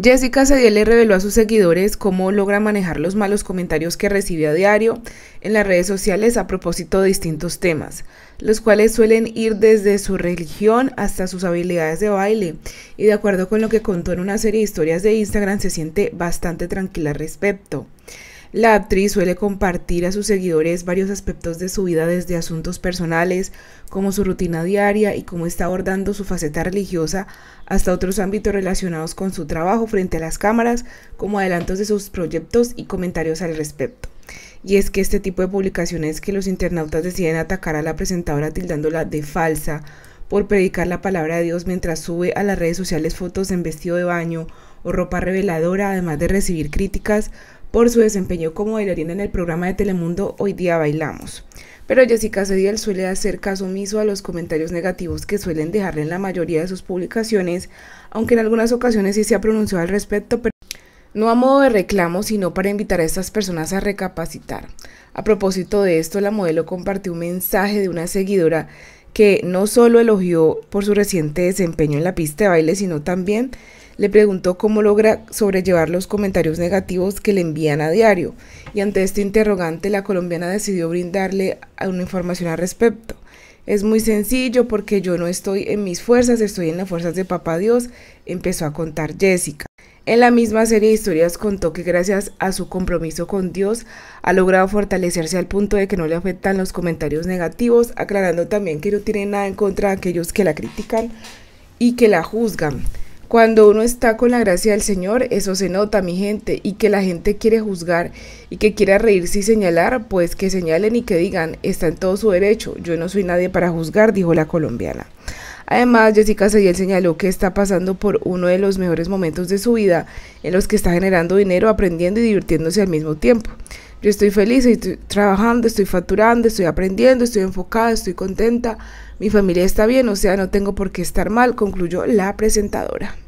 Jessica le reveló a sus seguidores cómo logra manejar los malos comentarios que recibe a diario en las redes sociales a propósito de distintos temas, los cuales suelen ir desde su religión hasta sus habilidades de baile, y de acuerdo con lo que contó en una serie de historias de Instagram se siente bastante tranquila al respecto. La actriz suele compartir a sus seguidores varios aspectos de su vida desde asuntos personales, como su rutina diaria y cómo está abordando su faceta religiosa, hasta otros ámbitos relacionados con su trabajo frente a las cámaras, como adelantos de sus proyectos y comentarios al respecto. Y es que este tipo de publicaciones que los internautas deciden atacar a la presentadora tildándola de falsa, por predicar la palabra de Dios mientras sube a las redes sociales fotos en vestido de baño o ropa reveladora, además de recibir críticas, por su desempeño como bailarina en el programa de Telemundo Hoy Día Bailamos. Pero Jessica Cediel suele hacer caso omiso a los comentarios negativos que suelen dejarle en la mayoría de sus publicaciones, aunque en algunas ocasiones sí se ha pronunciado al respecto, pero no a modo de reclamo, sino para invitar a estas personas a recapacitar. A propósito de esto, la modelo compartió un mensaje de una seguidora que no solo elogió por su reciente desempeño en la pista de baile, sino también le preguntó cómo logra sobrellevar los comentarios negativos que le envían a diario y ante este interrogante la colombiana decidió brindarle una información al respecto. Es muy sencillo porque yo no estoy en mis fuerzas, estoy en las fuerzas de Papá Dios, empezó a contar Jessica. En la misma serie de historias contó que gracias a su compromiso con Dios ha logrado fortalecerse al punto de que no le afectan los comentarios negativos, aclarando también que no tiene nada en contra de aquellos que la critican y que la juzgan. Cuando uno está con la gracia del Señor, eso se nota, mi gente, y que la gente quiere juzgar y que quiera reírse y señalar, pues que señalen y que digan, está en todo su derecho, yo no soy nadie para juzgar, dijo la colombiana. Además, Jessica Sayel señaló que está pasando por uno de los mejores momentos de su vida, en los que está generando dinero, aprendiendo y divirtiéndose al mismo tiempo. Yo estoy feliz, estoy trabajando, estoy facturando, estoy aprendiendo, estoy enfocada, estoy contenta, mi familia está bien, o sea, no tengo por qué estar mal, concluyó la presentadora.